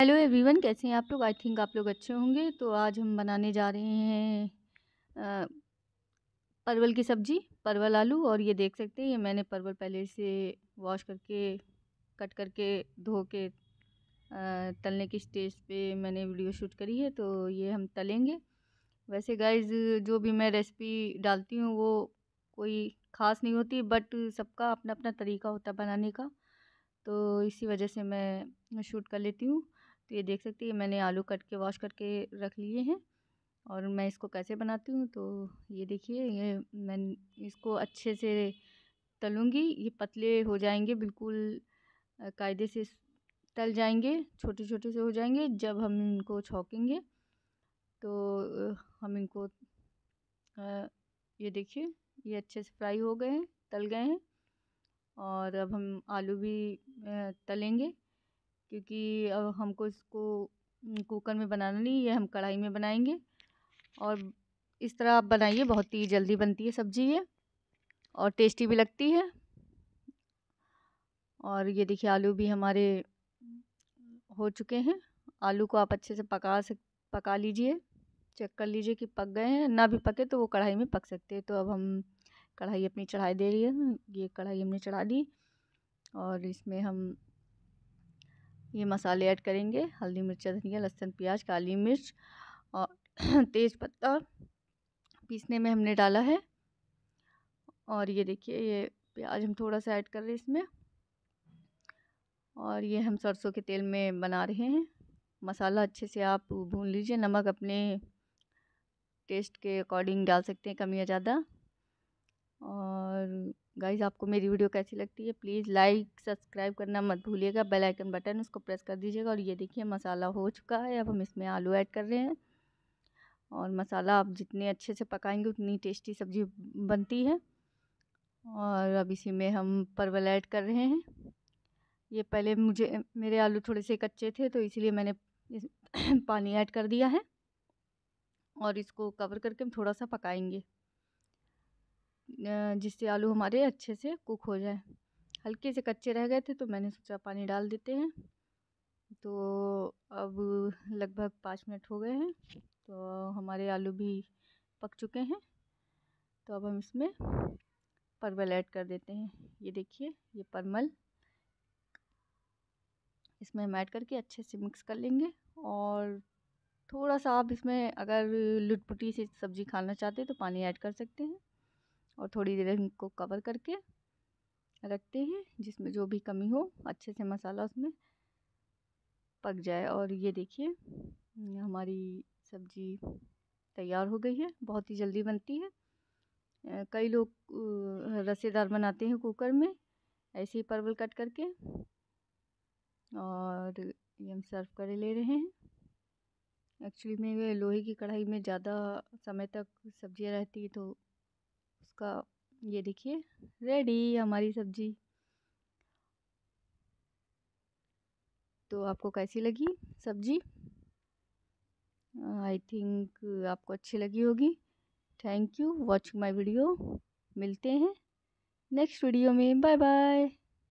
hello everyone कैसे हैं आप लोग आई थिंक आप लोग अच्छे होंगे तो आज हम बनाने जा रहे हैं आ, परवल की सब्ज़ी परवल आलू और ये देख सकते हैं ये मैंने परवल पहले से वॉश करके कट करके धो के आ, तलने की स्टेज पे मैंने वीडियो शूट करी है तो ये हम तलेंगे वैसे गाइज जो भी मैं रेसिपी डालती हूँ वो कोई ख़ास नहीं होती बट सबका अपना अपना तरीका होता बनाने का तो इसी वजह से मैं शूट कर लेती हूँ तो ये देख सकते हैं मैंने आलू कट के वॉश करके रख लिए हैं और मैं इसको कैसे बनाती हूँ तो ये देखिए ये मैं इसको अच्छे से तलूँगी ये पतले हो जाएंगे बिल्कुल कायदे से तल जाएंगे छोटे छोटे से हो जाएंगे जब हम इनको छौकेंगे तो हम इनको ये देखिए ये अच्छे से फ्राई हो गए हैं तल गए हैं और अब हम आलू भी तलेंगे क्योंकि हमको इसको कुकर में बनाना नहीं है हम कढ़ाई में बनाएंगे और इस तरह आप बनाइए बहुत ही जल्दी बनती है सब्ज़ी ये और टेस्टी भी लगती है और ये देखिए आलू भी हमारे हो चुके हैं आलू को आप अच्छे से पका सक पका लीजिए चेक कर लीजिए कि पक गए हैं ना भी पके तो वो कढ़ाई में पक सकते हैं तो अब हम कढ़ाई अपनी चढ़ाई दे रही है ये कढ़ाई हमने चढ़ा दी और इसमें हम ये मसाले ऐड करेंगे हल्दी मिर्चा धनिया लहसुन प्याज काली मिर्च और तेज़ पत्ता पीसने में हमने डाला है और ये देखिए ये प्याज हम थोड़ा सा ऐड कर रहे हैं इसमें और ये हम सरसों के तेल में बना रहे हैं मसाला अच्छे से आप भून लीजिए नमक अपने टेस्ट के अकॉर्डिंग डाल सकते हैं कम या ज़्यादा और गाइज़ आपको मेरी वीडियो कैसी लगती है प्लीज़ लाइक सब्सक्राइब करना मत भूलिएगा बेल आइकन बटन उसको प्रेस कर दीजिएगा और ये देखिए मसाला हो चुका है अब हम इसमें आलू ऐड कर रहे हैं और मसाला आप जितने अच्छे से पकाएंगे उतनी टेस्टी सब्ज़ी बनती है और अब इसी में हम परवल ऐड कर रहे हैं ये पहले मुझे मेरे आलू थोड़े से कच्चे थे तो इसीलिए मैंने इस पानी ऐड कर दिया है और इसको कवर करके हम थोड़ा सा पकाएंगे जिससे आलू हमारे अच्छे से कुक हो जाए हल्के से कच्चे रह गए थे तो मैंने सोचा पानी डाल देते हैं तो अब लगभग पाँच मिनट हो गए हैं तो हमारे आलू भी पक चुके हैं तो अब हम इसमें परवल ऐड कर देते हैं ये देखिए ये परमल इसमें हम ऐड करके अच्छे से मिक्स कर लेंगे और थोड़ा सा आप इसमें अगर लुटपुटी से सब्ज़ी खाना चाहते हैं तो पानी ऐड कर सकते हैं और थोड़ी देर इनको कवर करके रखते हैं जिसमें जो भी कमी हो अच्छे से मसाला उसमें पक जाए और ये देखिए हमारी सब्ज़ी तैयार हो गई है बहुत ही जल्दी बनती है कई लोग रसेदार बनाते हैं कुकर में ऐसे ही परवल कट करके और ये हम सर्व कर ले रहे हैं एक्चुअली में लोहे की कढ़ाई में ज़्यादा समय तक सब्ज़ियाँ रहती है तो इसका ये देखिए रेडी हमारी सब्जी तो आपको कैसी लगी सब्जी आई थिंक आपको अच्छी लगी होगी thank you watching my video मिलते हैं नेक्स्ट वीडियो में बाय बाय